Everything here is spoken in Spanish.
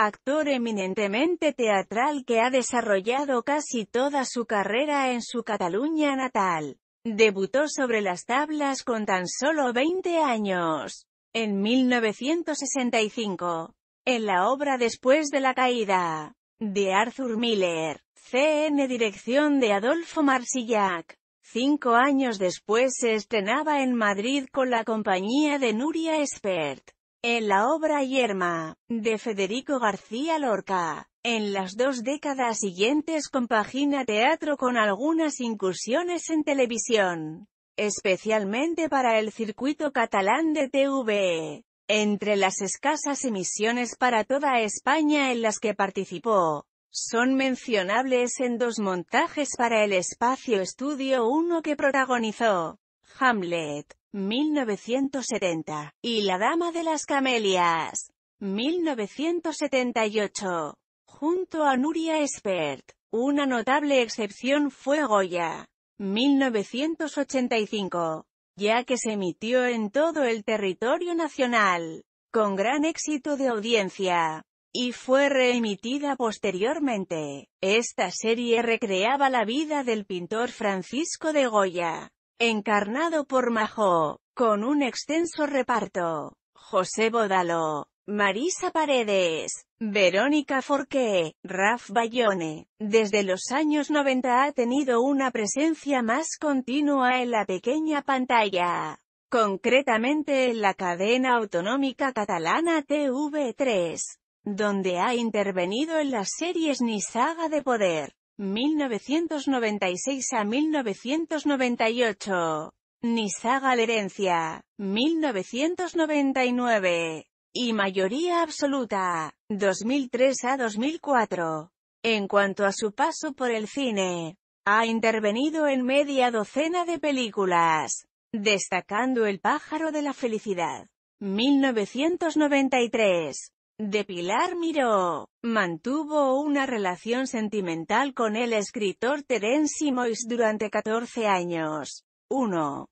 actor eminentemente teatral que ha desarrollado casi toda su carrera en su Cataluña natal. Debutó sobre las tablas con tan solo 20 años, en 1965, en la obra Después de la caída, de Arthur Miller, CN dirección de Adolfo Marsillac. Cinco años después se estrenaba en Madrid con la compañía de Nuria Espert. En la obra Yerma, de Federico García Lorca, en las dos décadas siguientes compagina teatro con algunas incursiones en televisión, especialmente para el circuito catalán de TV. Entre las escasas emisiones para toda España en las que participó, son mencionables en dos montajes para el espacio Estudio 1 que protagonizó, Hamlet, 1970, y La Dama de las Camelias, 1978. Junto a Nuria Espert, una notable excepción fue Goya, 1985, ya que se emitió en todo el territorio nacional, con gran éxito de audiencia y fue reemitida posteriormente. Esta serie recreaba la vida del pintor Francisco de Goya, encarnado por Majo, con un extenso reparto. José Bodalo, Marisa Paredes, Verónica Forqué, Raf Bayone. Desde los años 90 ha tenido una presencia más continua en la pequeña pantalla, concretamente en la cadena autonómica catalana TV3, donde ha intervenido en las series Ni Saga de Poder, 1996 a 1998. Nisaga herencia 1999. Y mayoría absoluta, 2003 a 2004. En cuanto a su paso por el cine, ha intervenido en media docena de películas, destacando El pájaro de la felicidad, 1993, de Pilar Miró. Mantuvo una relación sentimental con el escritor Terence Moyes durante 14 años. 1.